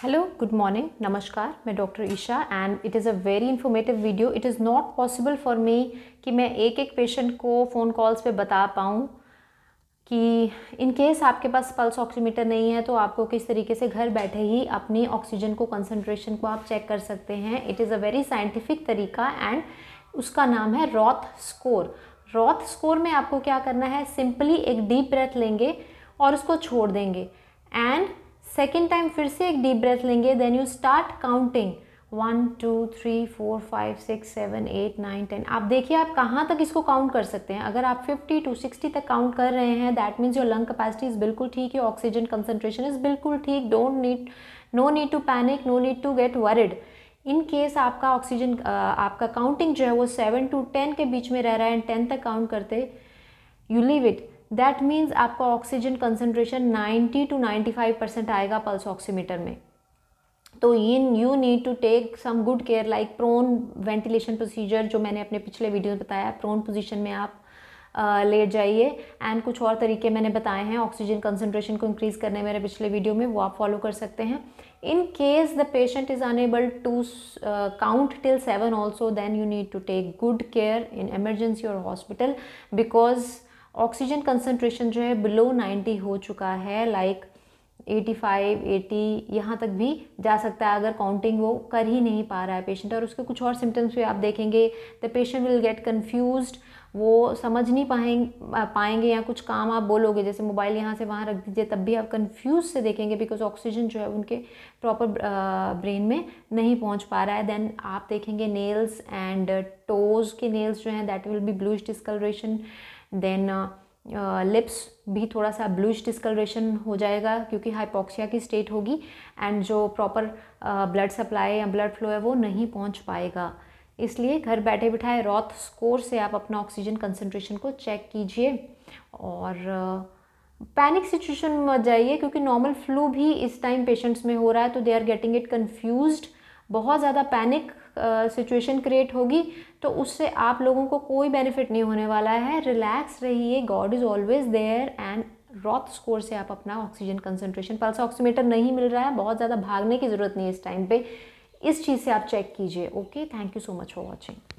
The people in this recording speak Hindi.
हेलो गुड मॉर्निंग नमस्कार मैं doctor Isha and it is a very informative video it is not possible for me कि मैं एक एक पेशेंट को फ़ोन कॉल्स पे बता पाऊँ कि इन केस आपके पास पल्स ऑक्सीमीटर नहीं है तो आपको किस तरीके से घर बैठे ही अपनी ऑक्सीजन को कंसनट्रेशन को आप चेक कर सकते हैं it is a very scientific तरीका एंड उसका नाम है रॉथ स्कोर रॉथ स्कोर में आपको क्या करना है सिंपली एक डीप ब्रेथ लेंगे और उसको छोड़ देंगे एंड सेकेंड टाइम फिर से एक डीप ब्रेथ लेंगे then you start counting one two three four five six seven eight nine ten आप देखिए आप कहाँ तक इसको काउंट कर सकते हैं अगर आप फिफ्टी टू सिक्सटी तक काउंट कर रहे हैं that means your lung capacity is बिल्कुल ठीक है ऑक्सीजन कंसनट्रेशन इज़ बिल्कुल ठीक don't need no need to panic no need to get worried in case आपका ऑक्सीजन आपका काउंटिंग जो है वो सेवन टू टेन के बीच में रह रहा है एंड टेन तक काउंट करते you leave it that means आपका ऑक्सीजन कंसनट्रेशन 90 टू 95 परसेंट आएगा पल्स ऑक्सीमीटर में तो in you need to take some good care like prone ventilation procedure जो मैंने अपने पिछले वीडियो में बताया प्रोन पोजिशन में आप ले लेट जाइए एंड कुछ और तरीके मैंने बताए हैं ऑक्सीजन कंसनट्रेशन को इंक्रीज़ करने मेरे पिछले वीडियो में वो आप फॉलो कर सकते हैं in case the patient is unable to count till seven also then you need to take good care in emergency और हॉस्पिटल बिकॉज ऑक्सीजन कंसनट्रेशन जो है बिलो 90 हो चुका है लाइक एटी फाइव एटी यहाँ तक भी जा सकता है अगर काउंटिंग वो कर ही नहीं पा रहा है पेशेंट और उसके कुछ और सिम्टम्स भी आप देखेंगे the patient will get confuse वो समझ नहीं पाएं पाएंगे या कुछ काम आप बोलोगे जैसे मोबाइल यहाँ से वहाँ रख दीजिए तब भी आप कन्फ्यूज से देखेंगे बिकॉज ऑक्सीजन जो है उनके प्रॉपर ब्रेन में नहीं पहुँच पा रहा है देन आप देखेंगे नेल्स एंड टोज़ के नेल्स जो हैं that will be bluish discolouration then lips भी थोड़ा सा ब्लूश डिस्कलरेशन हो जाएगा क्योंकि हाइपोक्सिया की स्टेट होगी एंड जो प्रॉपर ब्लड सप्लाई या ब्लड फ्लो है वो नहीं पहुंच पाएगा इसलिए घर बैठे बिठाए रॉथ स्कोर से आप अपना ऑक्सीजन कंसनट्रेशन को चेक कीजिए और पैनिक सिचुएशन में मत जाइए क्योंकि नॉर्मल फ्लू भी इस टाइम पेशेंट्स में हो रहा है तो they are getting it confuse बहुत ज़्यादा पैनिक सिचुएशन क्रिएट होगी तो उससे आप लोगों को कोई बेनिफिट नहीं होने वाला है रिलैक्स रहिए God is always there and Roth score से आप अपना ऑक्सीजन कंसनट्रेशन पल्स ऑक्सीमीटर नहीं मिल रहा है बहुत ज़्यादा भागने की ज़रूरत नहीं है इस टाइम पे इस चीज़ से आप चेक कीजिए okay thank you so much for watching